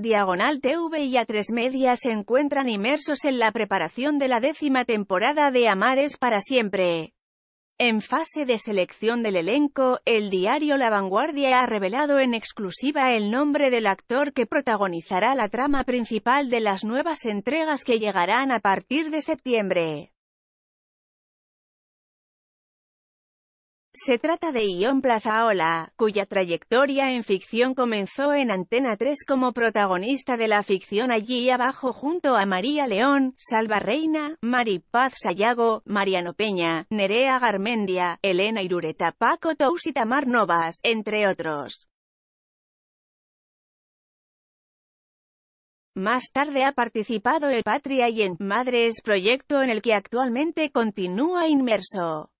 Diagonal TV y A3 Media se encuentran inmersos en la preparación de la décima temporada de Amares para siempre. En fase de selección del elenco, el diario La Vanguardia ha revelado en exclusiva el nombre del actor que protagonizará la trama principal de las nuevas entregas que llegarán a partir de septiembre. Se trata de Ion Plazaola, cuya trayectoria en ficción comenzó en Antena 3 como protagonista de la ficción Allí Abajo junto a María León, Salva Reina, Paz Sayago, Mariano Peña, Nerea Garmendia, Elena Irureta, Paco Tous y Tamar Novas, entre otros. Más tarde ha participado en Patria y en Madres, proyecto en el que actualmente continúa inmerso.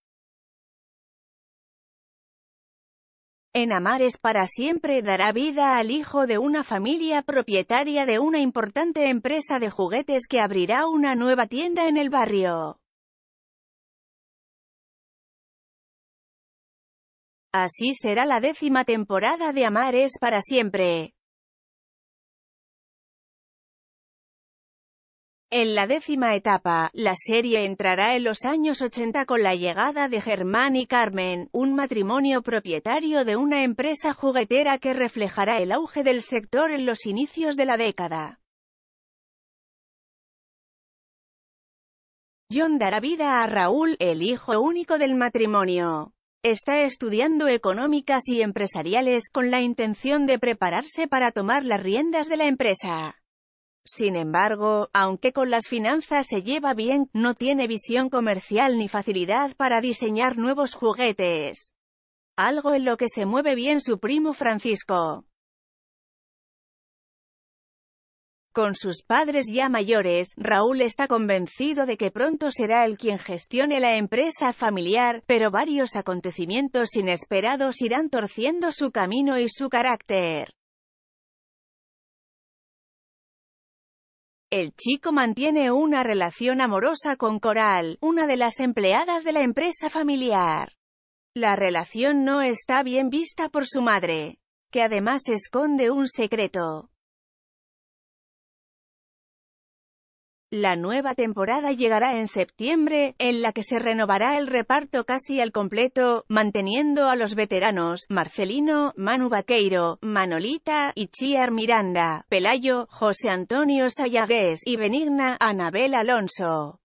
en Amares para siempre dará vida al hijo de una familia propietaria de una importante empresa de juguetes que abrirá una nueva tienda en el barrio. Así será la décima temporada de Amares para siempre. En la décima etapa, la serie entrará en los años 80 con la llegada de Germán y Carmen, un matrimonio propietario de una empresa juguetera que reflejará el auge del sector en los inicios de la década. John dará vida a Raúl, el hijo único del matrimonio. Está estudiando económicas y empresariales con la intención de prepararse para tomar las riendas de la empresa. Sin embargo, aunque con las finanzas se lleva bien, no tiene visión comercial ni facilidad para diseñar nuevos juguetes. Algo en lo que se mueve bien su primo Francisco. Con sus padres ya mayores, Raúl está convencido de que pronto será el quien gestione la empresa familiar, pero varios acontecimientos inesperados irán torciendo su camino y su carácter. El chico mantiene una relación amorosa con Coral, una de las empleadas de la empresa familiar. La relación no está bien vista por su madre, que además esconde un secreto. La nueva temporada llegará en septiembre, en la que se renovará el reparto casi al completo, manteniendo a los veteranos, Marcelino, Manu Vaqueiro, Manolita, Chiar Miranda, Pelayo, José Antonio Sayagués y Benigna, Anabel Alonso.